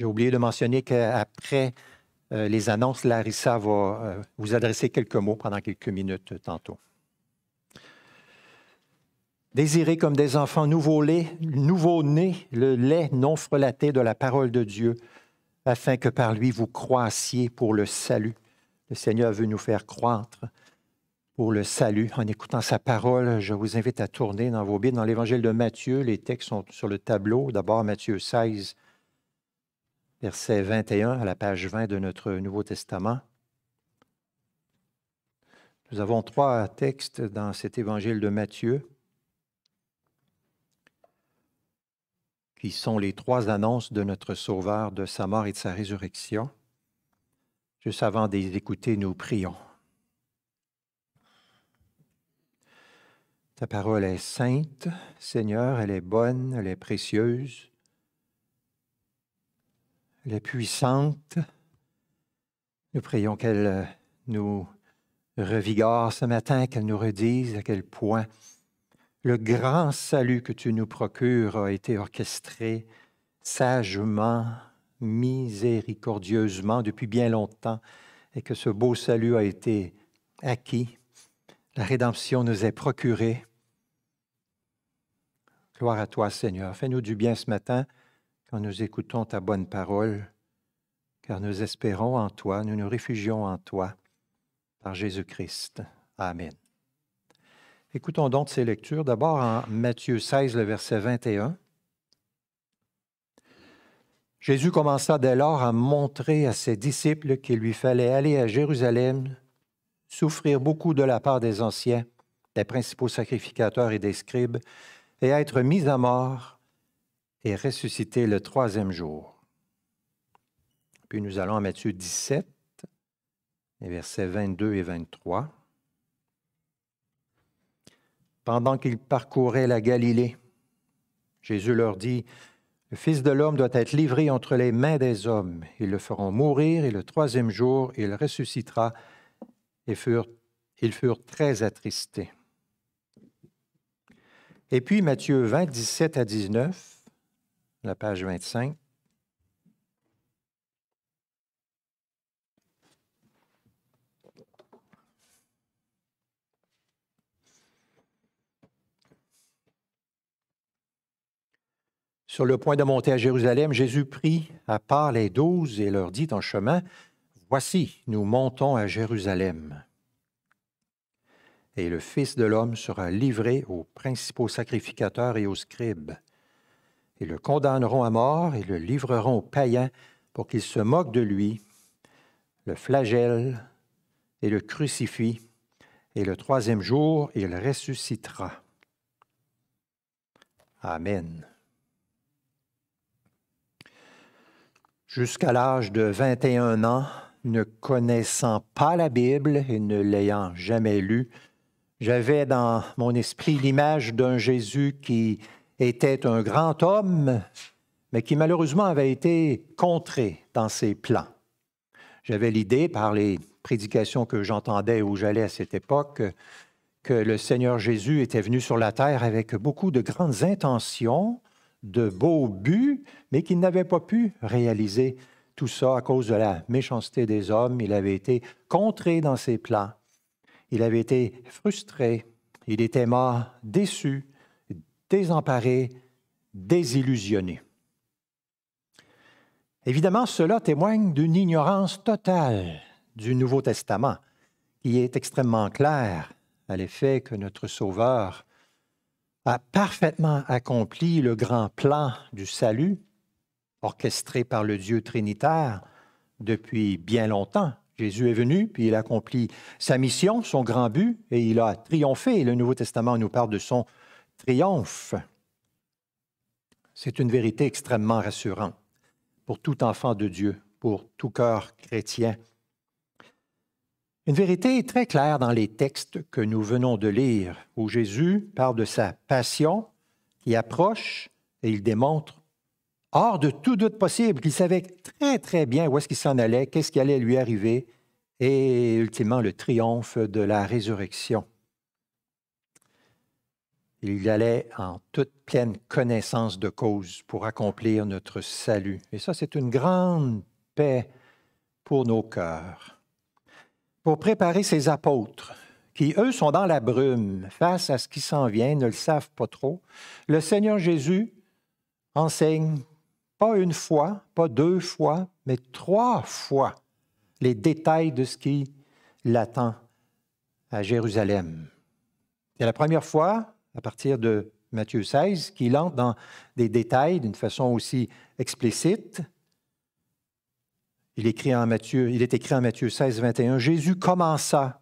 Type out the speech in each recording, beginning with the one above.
J'ai oublié de mentionner qu'après euh, les annonces, Larissa va euh, vous adresser quelques mots pendant quelques minutes euh, tantôt. Désirez comme des enfants nouveau-nés nouveau le lait non frelaté de la parole de Dieu, afin que par lui vous croissiez pour le salut. Le Seigneur veut nous faire croître pour le salut. En écoutant sa parole, je vous invite à tourner dans vos bibles, dans l'évangile de Matthieu. Les textes sont sur le tableau. D'abord, Matthieu 16, verset 21 à la page 20 de notre Nouveau Testament. Nous avons trois textes dans cet évangile de Matthieu qui sont les trois annonces de notre Sauveur, de sa mort et de sa résurrection. Juste avant de les écouter, nous prions. Ta parole est sainte, Seigneur, elle est bonne, elle est précieuse. La puissante. Nous prions qu'elle euh, nous revigore ce matin, qu'elle nous redise à quel point le grand salut que tu nous procures a été orchestré sagement, miséricordieusement depuis bien longtemps, et que ce beau salut a été acquis. La rédemption nous est procurée. Gloire à toi, Seigneur. Fais-nous du bien ce matin quand nous écoutons ta bonne parole, car nous espérons en toi, nous nous réfugions en toi, par Jésus-Christ. Amen. Écoutons donc ces lectures, d'abord en Matthieu 16, le verset 21. Jésus commença dès lors à montrer à ses disciples qu'il lui fallait aller à Jérusalem, souffrir beaucoup de la part des anciens, des principaux sacrificateurs et des scribes, et être mis à mort et ressuscité le troisième jour. Puis nous allons à Matthieu 17, et versets 22 et 23. Pendant qu'ils parcouraient la Galilée, Jésus leur dit, Le Fils de l'homme doit être livré entre les mains des hommes. Ils le feront mourir et le troisième jour, il ressuscitera. Et furent, ils furent très attristés. Et puis Matthieu 20, 17 à 19, la page 25. Sur le point de monter à Jérusalem, Jésus prit à part les douze et leur dit en chemin, Voici, nous montons à Jérusalem. Et le Fils de l'homme sera livré aux principaux sacrificateurs et aux scribes le condamneront à mort et le livreront aux païens pour qu'ils se moquent de lui, le flagellent et le crucifient, et le troisième jour, il ressuscitera. Amen. Jusqu'à l'âge de 21 ans, ne connaissant pas la Bible et ne l'ayant jamais lue, j'avais dans mon esprit l'image d'un Jésus qui était un grand homme, mais qui malheureusement avait été contré dans ses plans. J'avais l'idée, par les prédications que j'entendais où j'allais à cette époque, que le Seigneur Jésus était venu sur la terre avec beaucoup de grandes intentions, de beaux buts, mais qu'il n'avait pas pu réaliser tout ça à cause de la méchanceté des hommes. Il avait été contré dans ses plans. Il avait été frustré. Il était mort déçu désemparé, désillusionnés. Évidemment, cela témoigne d'une ignorance totale du Nouveau Testament, qui est extrêmement clair à l'effet que notre Sauveur a parfaitement accompli le grand plan du salut, orchestré par le Dieu Trinitaire depuis bien longtemps. Jésus est venu, puis il a accompli sa mission, son grand but, et il a triomphé. Le Nouveau Testament nous parle de son triomphe. C'est une vérité extrêmement rassurante pour tout enfant de Dieu, pour tout cœur chrétien. Une vérité très claire dans les textes que nous venons de lire, où Jésus parle de sa passion qui approche et il démontre, hors de tout doute possible, qu'il savait très très bien où est-ce qu'il s'en allait, qu'est-ce qui allait lui arriver, et ultimement le triomphe de la résurrection. Il allait en toute pleine connaissance de cause pour accomplir notre salut. Et ça, c'est une grande paix pour nos cœurs. Pour préparer ses apôtres, qui, eux, sont dans la brume face à ce qui s'en vient, ne le savent pas trop, le Seigneur Jésus enseigne pas une fois, pas deux fois, mais trois fois les détails de ce qui l'attend à Jérusalem. Et la première fois à partir de Matthieu 16, qu'il entre dans des détails d'une façon aussi explicite. Il, écrit en Matthieu, il est écrit en Matthieu 16, 21, Jésus commença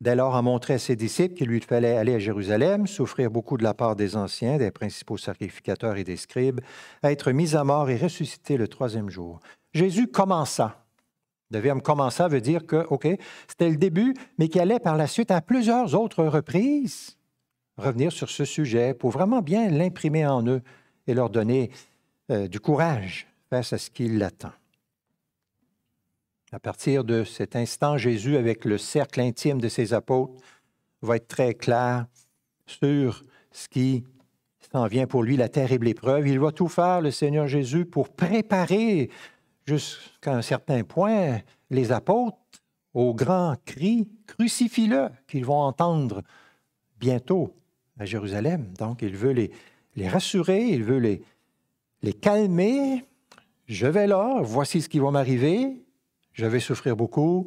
dès lors à montrer à ses disciples qu'il lui fallait aller à Jérusalem, souffrir beaucoup de la part des anciens, des principaux sacrificateurs et des scribes, être mis à mort et ressuscité le troisième jour. Jésus commença. Le verbe commença veut dire que, OK, c'était le début, mais qu'il allait par la suite à plusieurs autres reprises revenir sur ce sujet pour vraiment bien l'imprimer en eux et leur donner euh, du courage face à ce qui l'attend. À partir de cet instant, Jésus, avec le cercle intime de ses apôtres, va être très clair sur ce qui s'en vient pour lui, la terrible épreuve. Il va tout faire, le Seigneur Jésus, pour préparer jusqu'à un certain point les apôtres au grand cri, crucifie-le, qu'ils vont entendre bientôt à Jérusalem. Donc, il veut les, les rassurer, il veut les, les calmer. Je vais là, voici ce qui va m'arriver. Je vais souffrir beaucoup,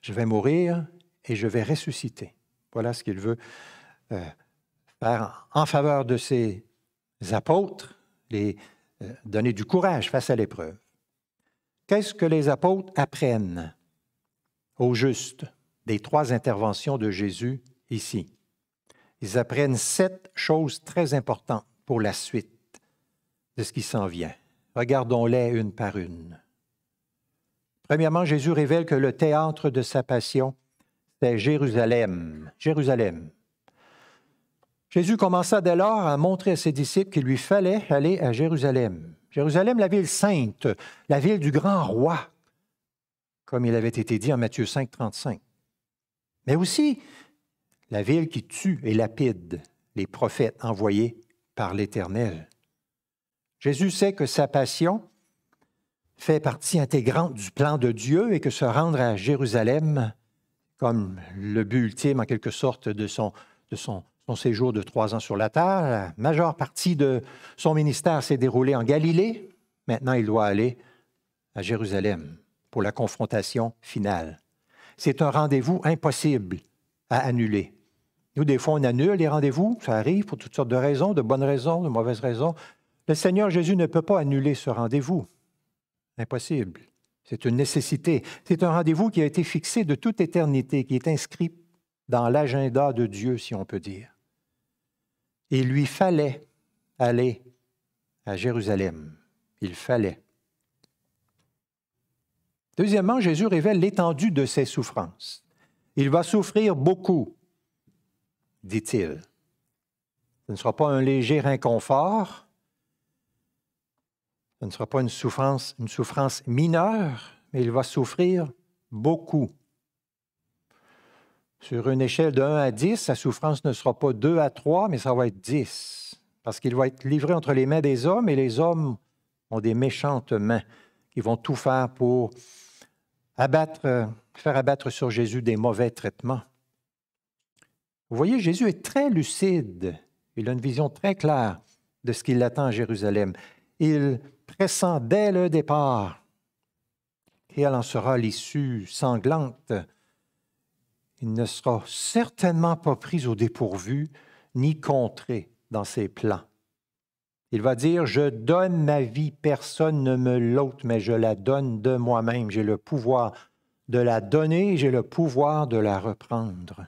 je vais mourir et je vais ressusciter. Voilà ce qu'il veut euh, faire en faveur de ses apôtres, les, euh, donner du courage face à l'épreuve. Qu'est-ce que les apôtres apprennent au juste des trois interventions de Jésus ici? Ils apprennent sept choses très importantes pour la suite de ce qui s'en vient. Regardons-les une par une. Premièrement, Jésus révèle que le théâtre de sa passion, c'est Jérusalem. Jérusalem. Jésus commença dès lors à montrer à ses disciples qu'il lui fallait aller à Jérusalem. Jérusalem, la ville sainte, la ville du grand roi, comme il avait été dit en Matthieu 5, 35. Mais aussi la ville qui tue et lapide les prophètes envoyés par l'Éternel. Jésus sait que sa passion fait partie intégrante du plan de Dieu et que se rendre à Jérusalem, comme le but ultime en quelque sorte de son, de son, séjour de trois ans sur la terre, la majeure partie de son ministère s'est déroulée en Galilée. Maintenant, il doit aller à Jérusalem pour la confrontation finale. C'est un rendez-vous impossible à annuler. Nous, des fois, on annule les rendez-vous. Ça arrive pour toutes sortes de raisons, de bonnes raisons, de mauvaises raisons. Le Seigneur Jésus ne peut pas annuler ce rendez-vous. Impossible. C'est une nécessité. C'est un rendez-vous qui a été fixé de toute éternité, qui est inscrit dans l'agenda de Dieu, si on peut dire. Il lui fallait aller à Jérusalem. Il fallait. Deuxièmement, Jésus révèle l'étendue de ses souffrances. Il va souffrir beaucoup dit-il. Ce ne sera pas un léger inconfort, ce ne sera pas une souffrance, une souffrance mineure, mais il va souffrir beaucoup. Sur une échelle de 1 à 10, sa souffrance ne sera pas 2 à 3, mais ça va être 10, parce qu'il va être livré entre les mains des hommes, et les hommes ont des méchantes mains qui vont tout faire pour faire abattre sur Jésus des mauvais traitements. Vous voyez, Jésus est très lucide. Il a une vision très claire de ce qui l'attend à Jérusalem. Il pressent dès le départ quelle en sera l'issue sanglante. Il ne sera certainement pas pris au dépourvu ni contré dans ses plans. Il va dire, je donne ma vie, personne ne me l'ôte, mais je la donne de moi-même. J'ai le pouvoir de la donner, j'ai le pouvoir de la reprendre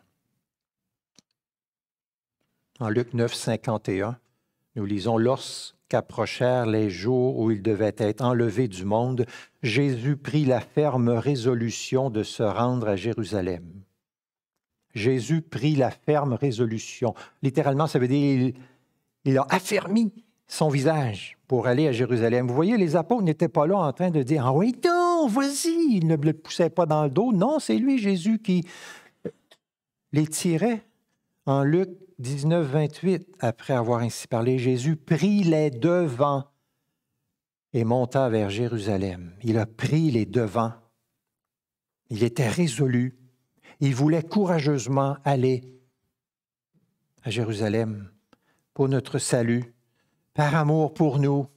en Luc 9, 51, nous lisons Lorsqu'approchèrent les jours où il devait être enlevé du monde, Jésus prit la ferme résolution de se rendre à Jérusalem. Jésus prit la ferme résolution. Littéralement, ça veut dire il, a affermi son visage pour aller à Jérusalem. Vous voyez, les apôtres n'étaient pas là en train de dire Ah oui, non, vas-y Ils ne le poussaient pas dans le dos. Non, c'est lui, Jésus, qui les tirait. En Luc 19, 28, après avoir ainsi parlé, Jésus prit les devants et monta vers Jérusalem. Il a pris les devants. Il était résolu. Il voulait courageusement aller à Jérusalem pour notre salut, par amour pour nous,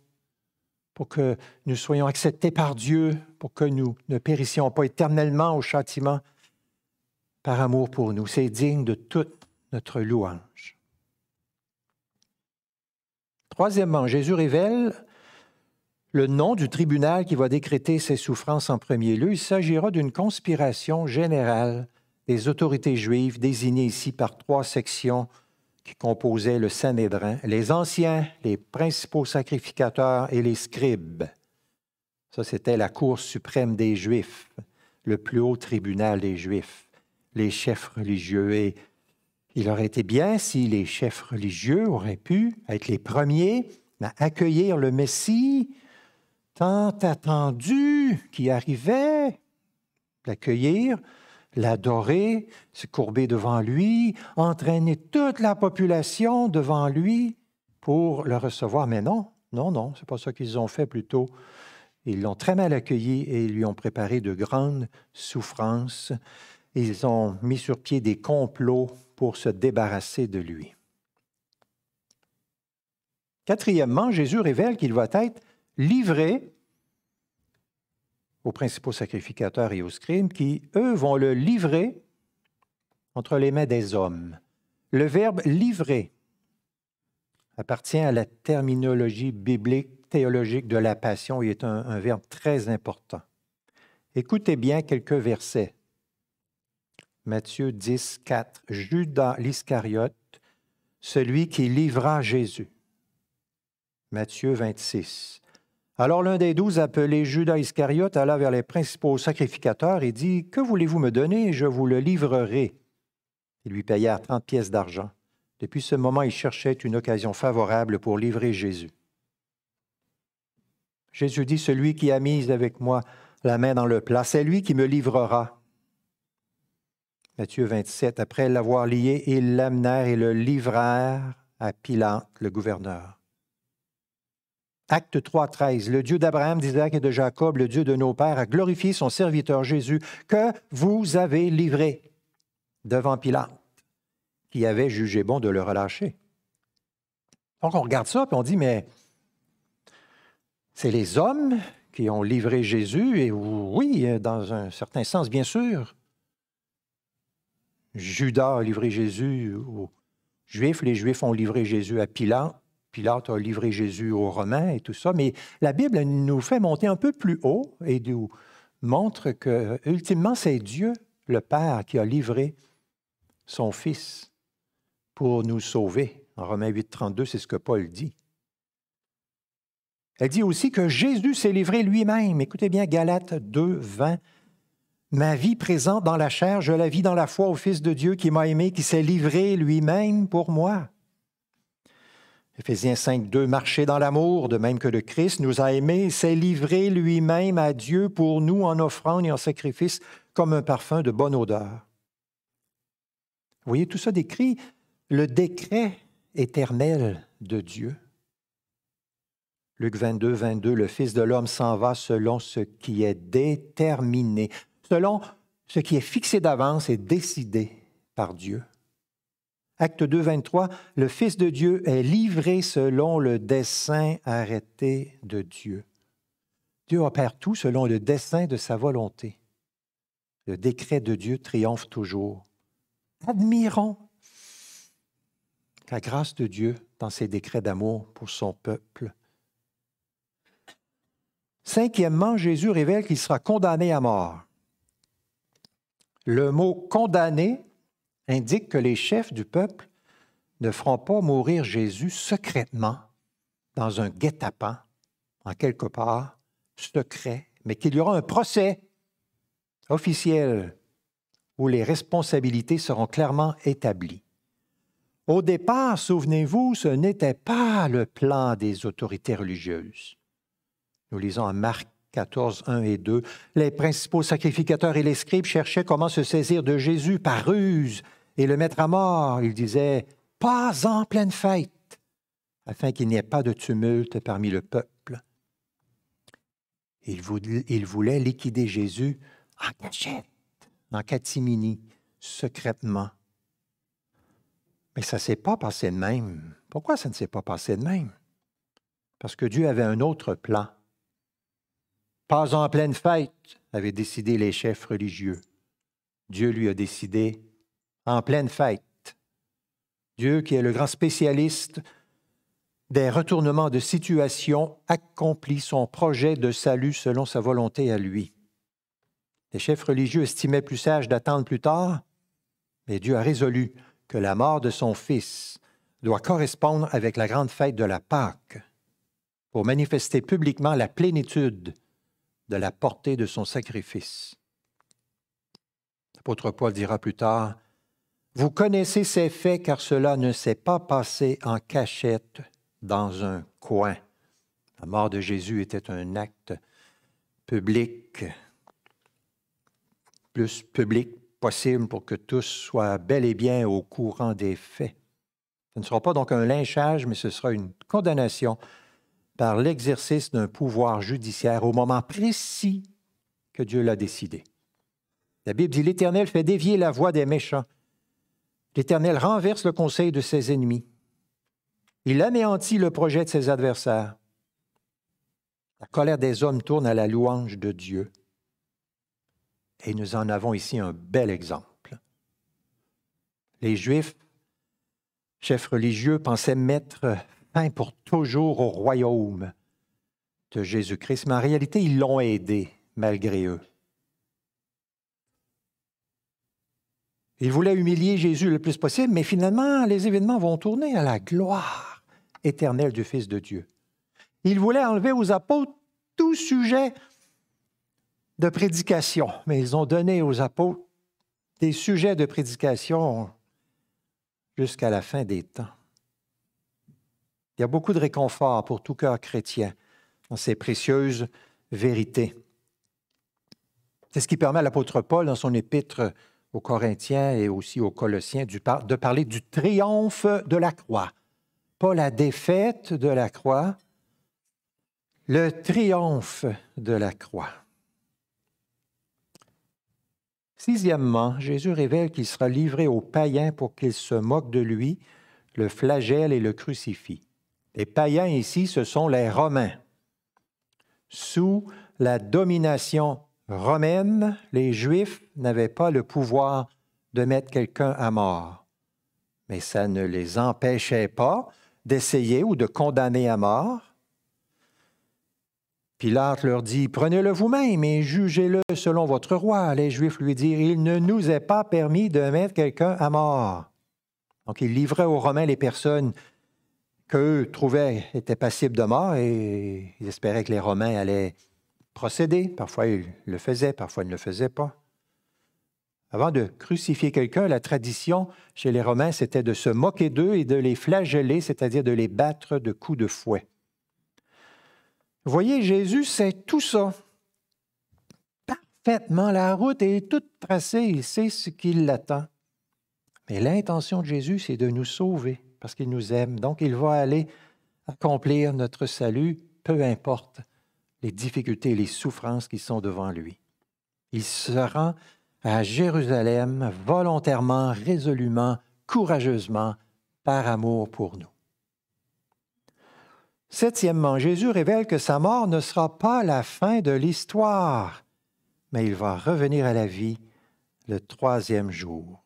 pour que nous soyons acceptés par Dieu, pour que nous ne périssions pas éternellement au châtiment, par amour pour nous. C'est digne de toute notre louange. Troisièmement, Jésus révèle le nom du tribunal qui va décréter ses souffrances en premier lieu. Il s'agira d'une conspiration générale des autorités juives désignées ici par trois sections qui composaient le Sanhédrin, les anciens, les principaux sacrificateurs et les scribes. Ça, c'était la Cour suprême des Juifs, le plus haut tribunal des Juifs, les chefs religieux et il aurait été bien si les chefs religieux auraient pu être les premiers à accueillir le Messie tant attendu qui arrivait, l'accueillir, l'adorer, se courber devant lui, entraîner toute la population devant lui pour le recevoir. Mais non, non, non, c'est pas ça qu'ils ont fait plutôt. Ils l'ont très mal accueilli et lui ont préparé de grandes souffrances ils ont mis sur pied des complots pour se débarrasser de lui. Quatrièmement, Jésus révèle qu'il va être livré aux principaux sacrificateurs et aux scribes qui, eux, vont le livrer entre les mains des hommes. Le verbe livrer appartient à la terminologie biblique, théologique de la passion et est un, un verbe très important. Écoutez bien quelques versets. Matthieu 10, 4, Judas l'Iscariote, celui qui livra Jésus. Matthieu 26. Alors l'un des douze, appelés Judas Iscariote, alla vers les principaux sacrificateurs et dit, Que voulez-vous me donner Je vous le livrerai. Il lui paya trente pièces d'argent. Depuis ce moment, il cherchait une occasion favorable pour livrer Jésus. Jésus dit, Celui qui a mis avec moi la main dans le plat, c'est lui qui me livrera. Matthieu 27, après l'avoir lié, ils l'amenèrent et le livrèrent à Pilate, le gouverneur. Acte 3, 13. Le Dieu d'Abraham, d'Isaac et de Jacob, le Dieu de nos pères, a glorifié son serviteur Jésus, que vous avez livré devant Pilate, qui avait jugé bon de le relâcher. Donc on regarde ça, puis on dit, mais c'est les hommes qui ont livré Jésus, et oui, dans un certain sens, bien sûr, Judas a livré Jésus aux Juifs, les Juifs ont livré Jésus à Pilate, Pilate a livré Jésus aux Romains et tout ça, mais la Bible nous fait monter un peu plus haut et nous montre que ultimement c'est Dieu, le Père, qui a livré son Fils pour nous sauver. En Romains 8, c'est ce que Paul dit. Elle dit aussi que Jésus s'est livré lui-même. Écoutez bien Galates 2, 20 Ma vie présente dans la chair, je la vis dans la foi au Fils de Dieu qui m'a aimé, qui s'est livré lui-même pour moi. Éphésiens 5, 2, Marcher dans l'amour, de même que le Christ nous a aimés, s'est livré lui-même à Dieu pour nous en offrande et en sacrifice comme un parfum de bonne odeur. Vous voyez, tout ça décrit le décret éternel de Dieu. Luc 22, 22, le Fils de l'homme s'en va selon ce qui est déterminé selon ce qui est fixé d'avance et décidé par Dieu. Acte 2, 23, le Fils de Dieu est livré selon le dessein arrêté de Dieu. Dieu opère tout selon le dessein de sa volonté. Le décret de Dieu triomphe toujours. Admirons la grâce de Dieu dans ses décrets d'amour pour son peuple. Cinquièmement, Jésus révèle qu'il sera condamné à mort. Le mot condamné indique que les chefs du peuple ne feront pas mourir Jésus secrètement dans un guet-apens, en quelque part, secret, mais qu'il y aura un procès officiel où les responsabilités seront clairement établies. Au départ, souvenez-vous, ce n'était pas le plan des autorités religieuses. Nous lisons en Marc 14, 1 et 2, les principaux sacrificateurs et les scribes cherchaient comment se saisir de Jésus par ruse et le mettre à mort. Ils disaient, pas en pleine fête, afin qu'il n'y ait pas de tumulte parmi le peuple. Ils, voulaient, liquider Jésus en cachette, en catimini, secrètement. Mais ça ne s'est pas passé de même. Pourquoi ça ne s'est pas passé de même? Parce que Dieu avait un autre plan pas en pleine fête, avaient décidé les chefs religieux. Dieu lui a décidé en pleine fête. Dieu qui est le grand spécialiste des retournements de situation accomplit son projet de salut selon sa volonté à lui. Les chefs religieux estimaient plus sage d'attendre plus tard, mais Dieu a résolu que la mort de son Fils doit correspondre avec la grande fête de la Pâque pour manifester publiquement la plénitude de la portée de son sacrifice. L'apôtre Paul dira plus tard, Vous connaissez ces faits car cela ne s'est pas passé en cachette dans un coin. La mort de Jésus était un acte public, plus public possible pour que tous soient bel et bien au courant des faits. Ce ne sera pas donc un lynchage, mais ce sera une condamnation par l'exercice d'un pouvoir judiciaire au moment précis que Dieu l'a décidé. La Bible dit, l'Éternel fait dévier la voie des méchants. L'Éternel renverse le conseil de ses ennemis. Il anéantit le projet de ses adversaires. La colère des hommes tourne à la louange de Dieu. Et nous en avons ici un bel exemple. Les Juifs, chefs religieux, pensaient mettre pour toujours au royaume de Jésus-Christ. Mais en réalité, ils l'ont aidé malgré eux. Ils voulaient humilier Jésus le plus possible, mais finalement, les événements vont tourner à la gloire éternelle du Fils de Dieu. Ils voulaient enlever aux apôtres tout sujet de prédication, mais ils ont donné aux apôtres des sujets de prédication jusqu'à la fin des temps. Il y a beaucoup de réconfort pour tout cœur chrétien dans ces précieuses vérités. C'est ce qui permet à l'apôtre Paul, dans son épître aux Corinthiens et aussi aux Colossiens, de parler du triomphe de la croix. Pas la défaite de la croix, le triomphe de la croix. Sixièmement, Jésus révèle qu'il sera livré aux païens pour qu'ils se moquent de lui, le flagellent et le crucifient. Les païens ici, ce sont les Romains. Sous la domination romaine, les Juifs n'avaient pas le pouvoir de mettre quelqu'un à mort. Mais ça ne les empêchait pas d'essayer ou de condamner à mort. Pilate leur dit, prenez-le vous-même et jugez-le selon votre roi. Les Juifs lui dirent, il ne nous est pas permis de mettre quelqu'un à mort. Donc, ils livraient aux Romains les personnes qu'eux trouvaient était passibles de mort et ils espéraient que les Romains allaient procéder. Parfois, ils le faisaient, parfois, ils ne le faisaient pas. Avant de crucifier quelqu'un, la tradition chez les Romains, c'était de se moquer d'eux et de les flageller, c'est-à-dire de les battre de coups de fouet. Vous voyez, Jésus sait tout ça parfaitement. La route est toute tracée, il sait ce qui l'attend. Mais l'intention de Jésus, c'est de nous sauver parce qu'il nous aime. Donc, il va aller accomplir notre salut, peu importe les difficultés et les souffrances qui sont devant lui. Il se rend à Jérusalem volontairement, résolument, courageusement, par amour pour nous. Septièmement, Jésus révèle que sa mort ne sera pas la fin de l'histoire, mais il va revenir à la vie le troisième jour.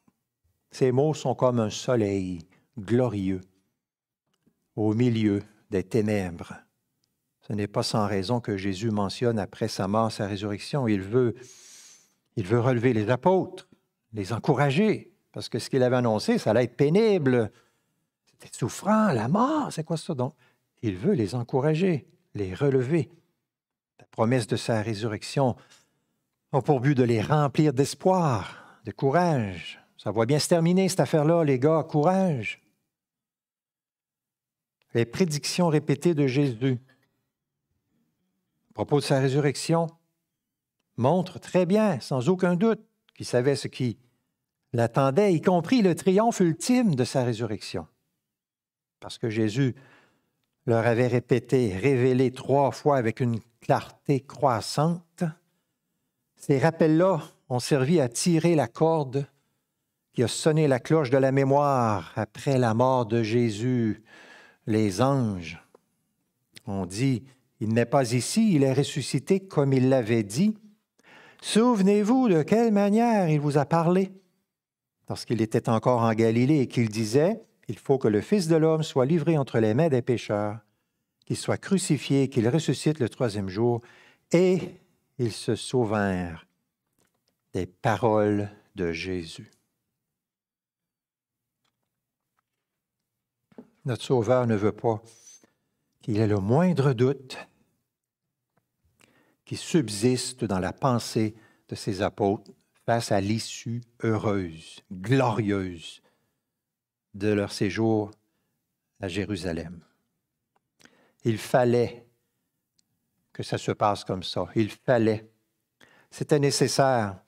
Ces mots sont comme un soleil glorieux au milieu des ténèbres. Ce n'est pas sans raison que Jésus mentionne après sa mort, sa résurrection, il veut, il veut relever les apôtres, les encourager, parce que ce qu'il avait annoncé, ça allait être pénible. C'était souffrant, la mort, c'est quoi ça donc? Il veut les encourager, les relever. La promesse de sa résurrection a pour but de les remplir d'espoir, de courage. Ça va bien se terminer, cette affaire-là, les gars, courage les prédictions répétées de Jésus à propos de sa résurrection montrent très bien, sans aucun doute, qu'il savait ce qui l'attendait, y compris le triomphe ultime de sa résurrection. Parce que Jésus leur avait répété, révélé trois fois avec une clarté croissante, ces rappels-là ont servi à tirer la corde qui a sonné la cloche de la mémoire après la mort de Jésus, les anges. ont dit, il n'est pas ici, il est ressuscité comme il l'avait dit. Souvenez-vous de quelle manière il vous a parlé lorsqu'il était encore en Galilée et qu'il disait, il faut que le Fils de l'homme soit livré entre les mains des pécheurs, qu'il soit crucifié, qu'il ressuscite le troisième jour, et ils se souvèrent des paroles de Jésus. Notre Sauveur ne veut pas qu'il ait le moindre doute qui subsiste dans la pensée de ses apôtres face à l'issue heureuse, glorieuse de leur séjour à Jérusalem. Il fallait que ça se passe comme ça. Il fallait. C'était nécessaire.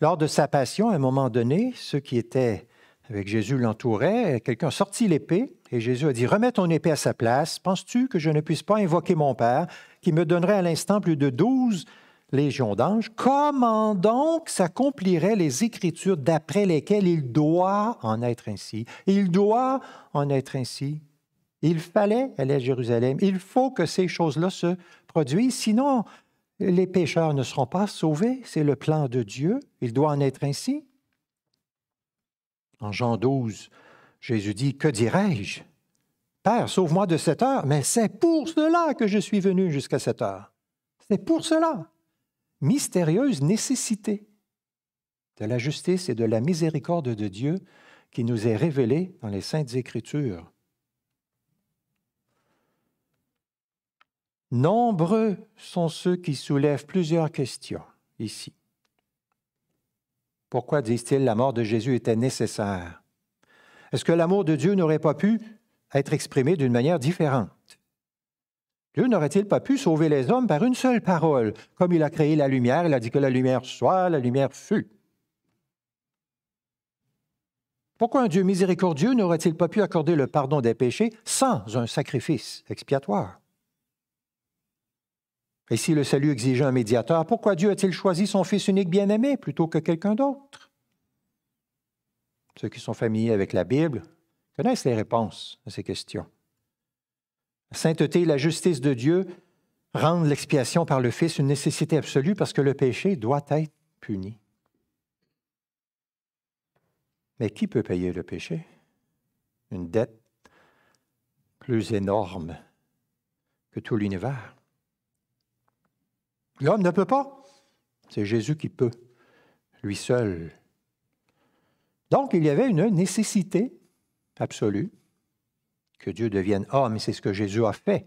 Lors de sa passion, à un moment donné, ceux qui étaient avec Jésus l'entouraient, quelqu'un sortit l'épée et Jésus a dit, remets ton épée à sa place. Penses-tu que je ne puisse pas invoquer mon Père, qui me donnerait à l'instant plus de douze légions d'anges? Comment donc s'accompliraient les Écritures d'après lesquelles il doit en être ainsi? Il doit en être ainsi. Il fallait aller à Jérusalem. Il faut que ces choses-là se produisent, sinon les pécheurs ne seront pas sauvés. C'est le plan de Dieu. Il doit en être ainsi. En Jean 12, Jésus dit, Que dirais-je Père, sauve-moi de cette heure, mais c'est pour cela que je suis venu jusqu'à cette heure. C'est pour cela. Mystérieuse nécessité de la justice et de la miséricorde de Dieu qui nous est révélée dans les saintes écritures. Nombreux sont ceux qui soulèvent plusieurs questions ici. Pourquoi disent-ils la mort de Jésus était nécessaire est-ce que l'amour de Dieu n'aurait pas pu être exprimé d'une manière différente? Dieu n'aurait-il pas pu sauver les hommes par une seule parole? Comme il a créé la lumière, il a dit que la lumière soit, la lumière fut. Pourquoi un Dieu miséricordieux n'aurait-il pas pu accorder le pardon des péchés sans un sacrifice expiatoire? Et si le salut exigeait un médiateur, pourquoi Dieu a-t-il choisi son Fils unique bien-aimé plutôt que quelqu'un d'autre? Ceux qui sont familiers avec la Bible connaissent les réponses à ces questions. La sainteté et la justice de Dieu rendent l'expiation par le Fils une nécessité absolue parce que le péché doit être puni. Mais qui peut payer le péché Une dette plus énorme que tout l'univers. L'homme ne peut pas. C'est Jésus qui peut. Lui seul donc, il y avait une nécessité absolue que Dieu devienne homme, et c'est ce que Jésus a fait.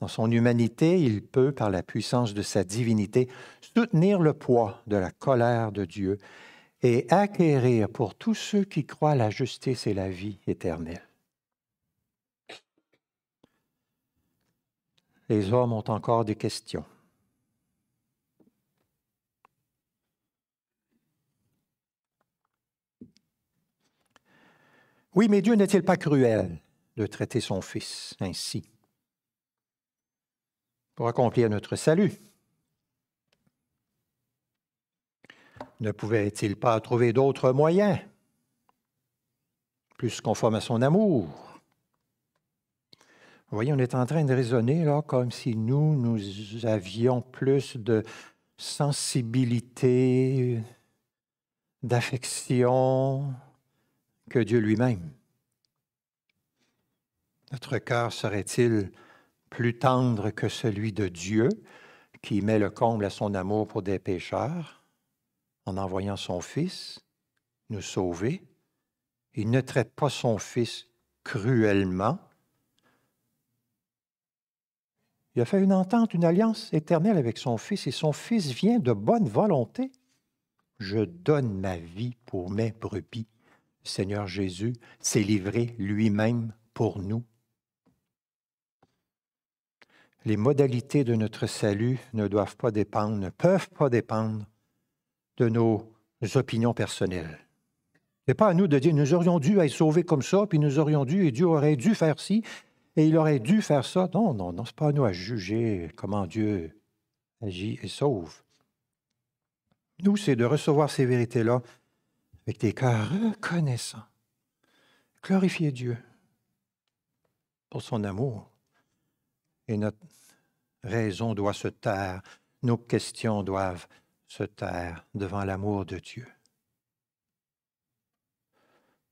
Dans son humanité, il peut, par la puissance de sa divinité, soutenir le poids de la colère de Dieu et acquérir pour tous ceux qui croient la justice et la vie éternelle. Les hommes ont encore des questions. Oui, mais Dieu n'est-il pas cruel de traiter son Fils ainsi pour accomplir notre salut? Ne pouvait-il pas trouver d'autres moyens plus conformes à son amour? Vous voyez, on est en train de raisonner là, comme si nous, nous avions plus de sensibilité, d'affection, que Dieu lui-même. Notre cœur serait-il plus tendre que celui de Dieu qui met le comble à son amour pour des pécheurs en envoyant son Fils nous sauver? Il ne traite pas son Fils cruellement. Il a fait une entente, une alliance éternelle avec son Fils et son Fils vient de bonne volonté. Je donne ma vie pour mes brebis le Seigneur Jésus s'est livré lui-même pour nous. Les modalités de notre salut ne doivent pas dépendre, ne peuvent pas dépendre de nos opinions personnelles. Ce n'est pas à nous de dire nous aurions dû être sauvés comme ça, puis nous aurions dû, et Dieu aurait dû faire ci, et il aurait dû faire ça. Non, non, non, ce n'est pas à nous à juger comment Dieu agit et sauve. Nous, c'est de recevoir ces vérités-là, avec des cœurs reconnaissants, glorifier Dieu pour son amour. Et notre raison doit se taire, nos questions doivent se taire devant l'amour de Dieu.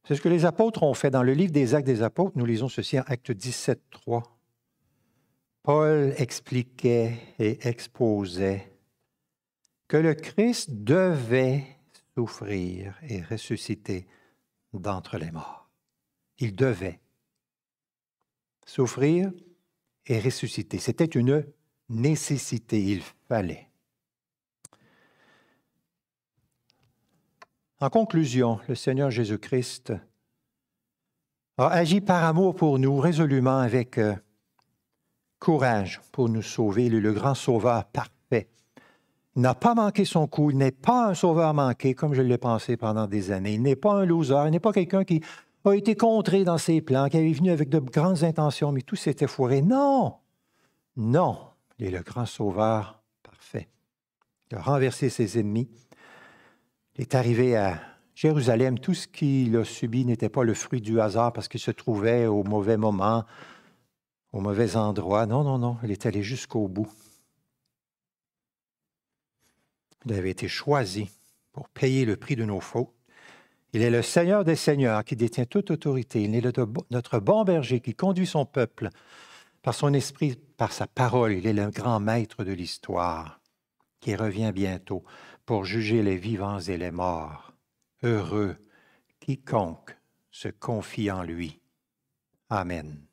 C'est ce que les apôtres ont fait. Dans le livre des Actes des apôtres, nous lisons ceci en Acte 17, 3. Paul expliquait et exposait que le Christ devait souffrir et ressusciter d'entre les morts. Il devait souffrir et ressusciter. C'était une nécessité, il fallait. En conclusion, le Seigneur Jésus-Christ a agi par amour pour nous résolument avec euh, courage pour nous sauver. Il est le grand sauveur par n'a pas manqué son coup, il n'est pas un sauveur manqué, comme je l'ai pensé pendant des années. Il n'est pas un loser, il n'est pas quelqu'un qui a été contré dans ses plans, qui avait venu avec de grandes intentions, mais tout s'était foiré. Non! Non! Il est le grand sauveur parfait. Il a renversé ses ennemis. Il est arrivé à Jérusalem. Tout ce qu'il a subi n'était pas le fruit du hasard parce qu'il se trouvait au mauvais moment, au mauvais endroit. Non, non, non. Il est allé jusqu'au bout. Il avait été choisi pour payer le prix de nos fautes. Il est le Seigneur des Seigneurs qui détient toute autorité. Il est notre bon berger qui conduit son peuple par son esprit, par sa parole. Il est le grand maître de l'histoire qui revient bientôt pour juger les vivants et les morts. Heureux quiconque se confie en lui. Amen.